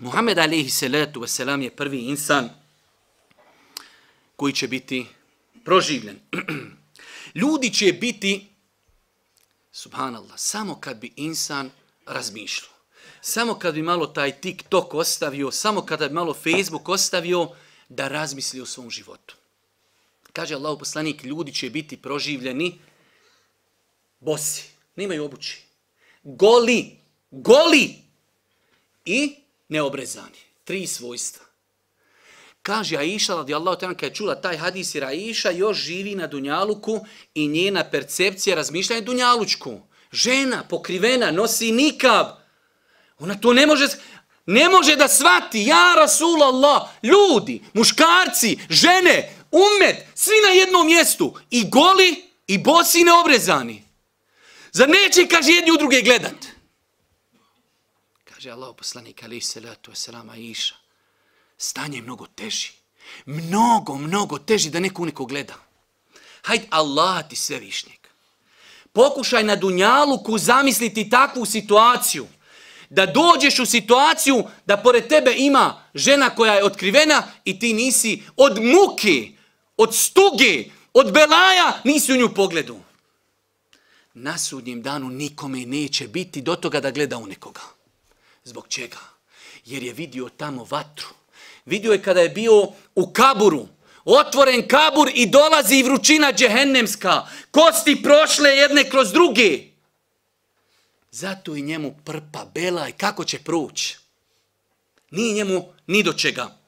Muhammed alihi salatu wasalam je prvi insan koji će biti proživljen. Ljudi će biti, subhanallah, samo kad bi insan razmišljao. Samo kad bi malo taj TikTok ostavio, samo kad bi malo Facebook ostavio, da razmisli o svom životu. Kaže Allah poslanik, ljudi će biti proživljeni bosi, nemaju obući. Goli, goli i neobrezani. Tri svojstva. Kaže Aisha radijallahu ta'ala kada je čula taj hadis i Aisha još živi na Dunjaluku i njena percepcija razmišlja je Dunjalučku. Žena pokrivena nosi nikab. Ona to ne može ne može da svati ja Rasulallah, ljudi, muškarci, žene, umet, svi na jednom mjestu i goli i bosi neobrezani. Zar neće kaže jedni u druge gledati? kaže Allah poslanik ali wa letu selama iša. Stanje je mnogo teži. Mnogo, mnogo teži da neko neko gleda. Hajde Allah ti sve višnjeg. Pokušaj na dunjalu ku zamisliti takvu situaciju. Da dođeš u situaciju da pored tebe ima žena koja je otkrivena i ti nisi od muke, od stuge, od belaja, nisi u nju pogledu. Na sudnjem danu nikome neće biti do toga da gleda u nekoga. Zbog čega? Jer je vidio tamo vatru. Vidio je kada je bio u kaburu. Otvoren kabur i dolazi i vrućina džehennemska. Kosti prošle jedne kroz druge. Zato i njemu prpa, bela i kako će proći. Nije njemu ni do čega.